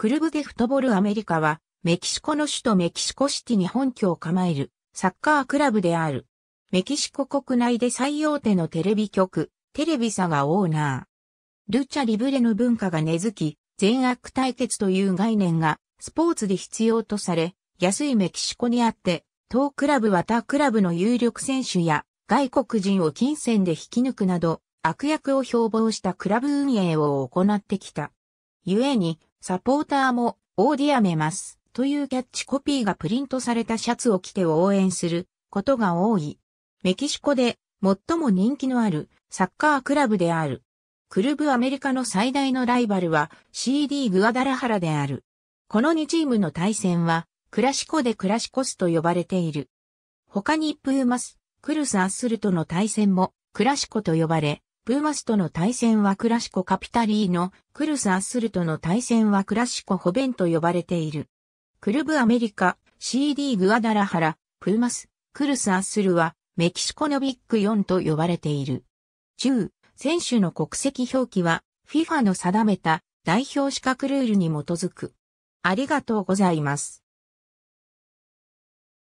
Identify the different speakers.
Speaker 1: クルブデフトボールアメリカは、メキシコの首都メキシコシティに本拠
Speaker 2: を構えるサッカークラブである。メキシコ国内で最大手のテレビ局、テレビサがオーナー。ルチャリブレの文化が根付き、善悪対決という概念がスポーツで必要とされ、安いメキシコにあって、当クラブは他クラブの有力選手や外国人を金銭で引き抜くなど、悪役を標榜したクラブ運営を行ってきた。故に、サポーターも、オーディアメます、というキャッチコピーがプリントされたシャツを着て応援することが多い。メキシコで最も人気のあるサッカークラブである。クルブアメリカの最大のライバルは CD グアダラハラである。この2チームの対戦はクラシコでクラシコスと呼ばれている。他にプーマス、クルスアッスルとの対戦もクラシコと呼ばれ、プーマスとの対戦はクラシコカピタリーノ、クルス・アッスルとの対戦はクラシコホベンと呼ばれている。クルブアメリカ、CD グアダラハラ、プーマス、クルス・アッスルはメキシコのビッグ4と呼ばれている。中、選手の国籍表記は FIFA の定めた代表資格
Speaker 1: ルールに基づく。ありがとうございます。